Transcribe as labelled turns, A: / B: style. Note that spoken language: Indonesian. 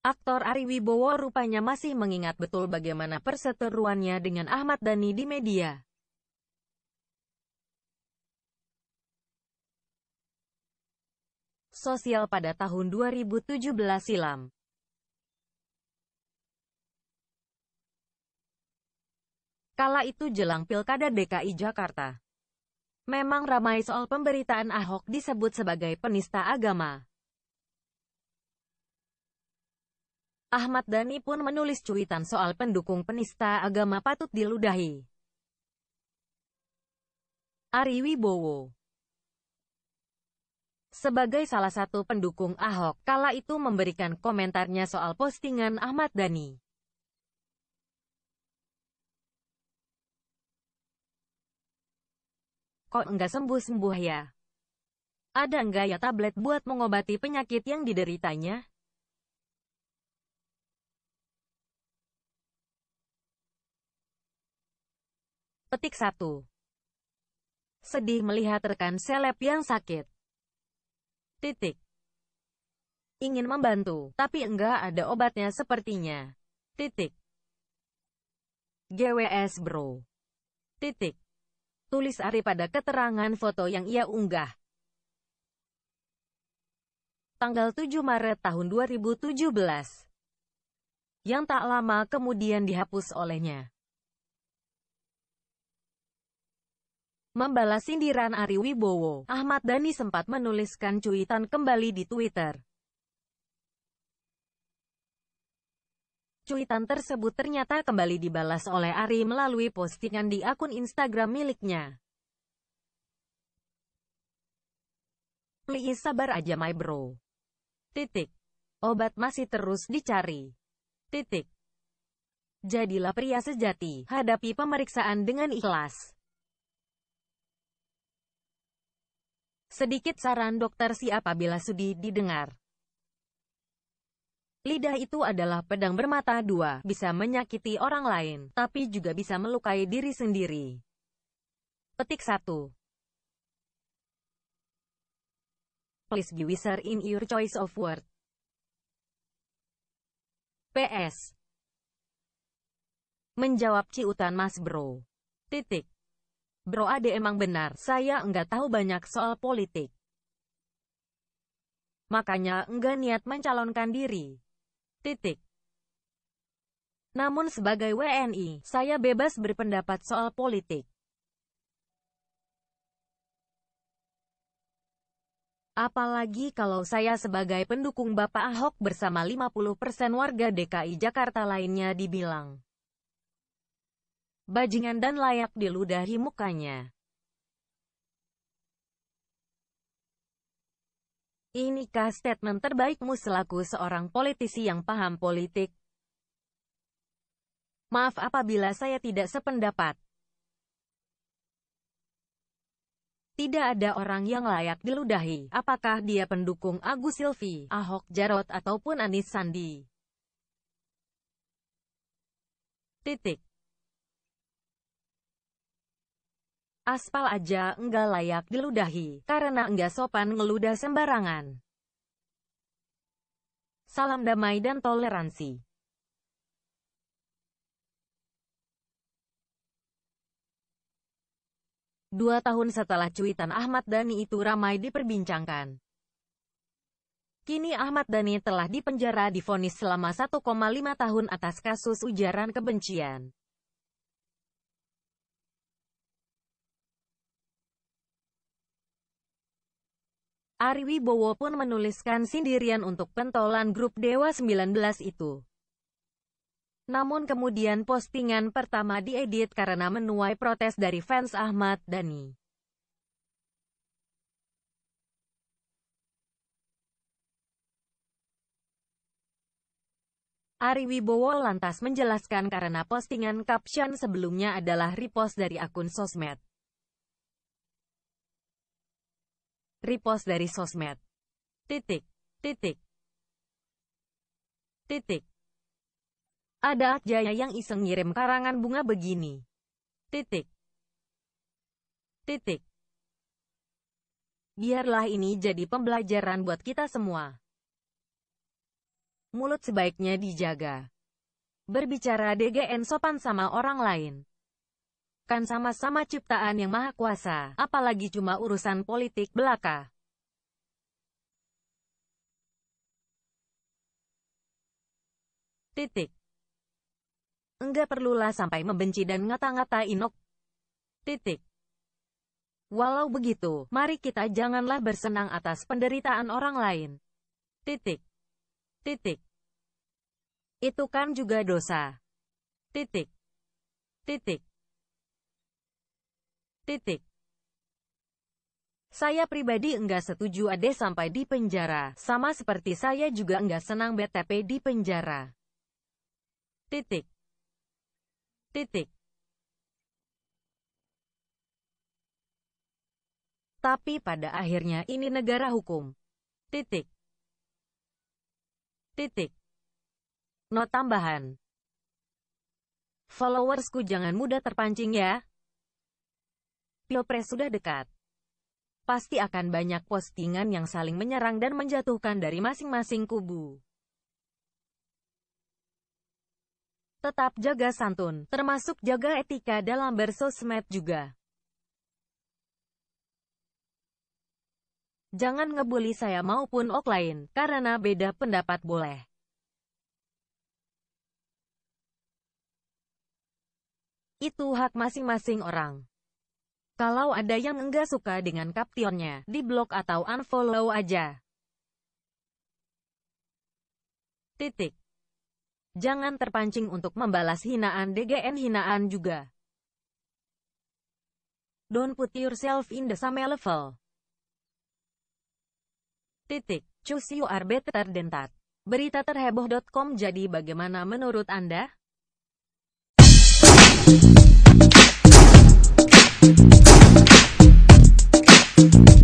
A: Aktor Ari Wibowo rupanya masih mengingat betul bagaimana perseteruannya dengan Ahmad Dhani di media. Sosial pada tahun 2017 silam. Kala itu jelang pilkada DKI Jakarta. Memang ramai soal pemberitaan Ahok disebut sebagai penista agama. Ahmad Dhani pun menulis cuitan soal pendukung penista agama patut diludahi. Ari Wibowo Sebagai salah satu pendukung Ahok, kala itu memberikan komentarnya soal postingan Ahmad Dhani. Kok enggak sembuh-sembuh ya? Ada enggak ya tablet buat mengobati penyakit yang dideritanya? Petik 1. Sedih melihat rekan seleb yang sakit. Titik. Ingin membantu, tapi enggak ada obatnya sepertinya. Titik. GWS Bro. Titik tulis Ari pada keterangan foto yang ia unggah. Tanggal 7 Maret tahun 2017. Yang tak lama kemudian dihapus olehnya. Membalas sindiran Ari Wibowo, Ahmad Dhani sempat menuliskan cuitan kembali di Twitter. Cuitan tersebut ternyata kembali dibalas oleh Ari melalui postingan di akun Instagram miliknya. Please sabar aja my bro. Titik. Obat masih terus dicari. Titik. Jadilah pria sejati, hadapi pemeriksaan dengan ikhlas. Sedikit saran dokter si apabila sudi didengar. Lidah itu adalah pedang bermata dua, bisa menyakiti orang lain, tapi juga bisa melukai diri sendiri. Petik 1. Please be wiser in your choice of word. PS. Menjawab Ciutan Mas Bro. Titik. Bro Ade emang benar, saya enggak tahu banyak soal politik. Makanya enggak niat mencalonkan diri. Titik. Namun sebagai WNI, saya bebas berpendapat soal politik. Apalagi kalau saya sebagai pendukung Bapak Ahok bersama 50% warga DKI Jakarta lainnya dibilang bajingan dan layak diludahi mukanya. Inikah statement terbaikmu selaku seorang politisi yang paham politik? Maaf apabila saya tidak sependapat. Tidak ada orang yang layak diludahi, apakah dia pendukung Agus Silvi, Ahok Jarot ataupun Anis Sandi. Titik. Aspal aja enggak layak diludahi, karena enggak sopan ngeludah sembarangan. Salam damai dan toleransi. Dua tahun setelah cuitan Ahmad Dhani itu ramai diperbincangkan. Kini Ahmad Dhani telah dipenjara difonis selama 1,5 tahun atas kasus ujaran kebencian. Ari Wibowo pun menuliskan sindirian untuk pentolan grup Dewa 19 itu. Namun kemudian postingan pertama diedit karena menuai protes dari fans Ahmad Dhani. Ari Wibowo lantas menjelaskan karena postingan caption sebelumnya adalah repost dari akun sosmed. repost dari sosmed. Titik, titik, titik. Ada Jaya yang iseng ngirim karangan bunga begini. Titik, titik. Biarlah ini jadi pembelajaran buat kita semua. Mulut sebaiknya dijaga. Berbicara DGN sopan sama orang lain. Kan sama-sama ciptaan yang maha kuasa, apalagi cuma urusan politik belaka. Titik. Enggak perlulah sampai membenci dan ngata-ngata Inok. Titik. Walau begitu, mari kita janganlah bersenang atas penderitaan orang lain. Titik. Titik. Itu kan juga dosa. Titik. Titik. Titik. Saya pribadi enggak setuju Ade sampai di penjara, sama seperti saya juga enggak senang BTP di penjara. Titik. Titik. Tapi pada akhirnya ini negara hukum. Titik. Titik. Not tambahan. Followersku jangan mudah terpancing ya. Pilpres sudah dekat. Pasti akan banyak postingan yang saling menyerang dan menjatuhkan dari masing-masing kubu. Tetap jaga santun, termasuk jaga etika dalam bersosmed juga. Jangan ngebully saya maupun ok lain, karena beda pendapat boleh. Itu hak masing-masing orang. Kalau ada yang enggak suka dengan di blog atau unfollow aja. Titik. Jangan terpancing untuk membalas hinaan DGN hinaan juga. Don't put yourself in the same level. Titik. Choose you are better than that. Berita terheboh.com jadi bagaimana menurut Anda? Thank you.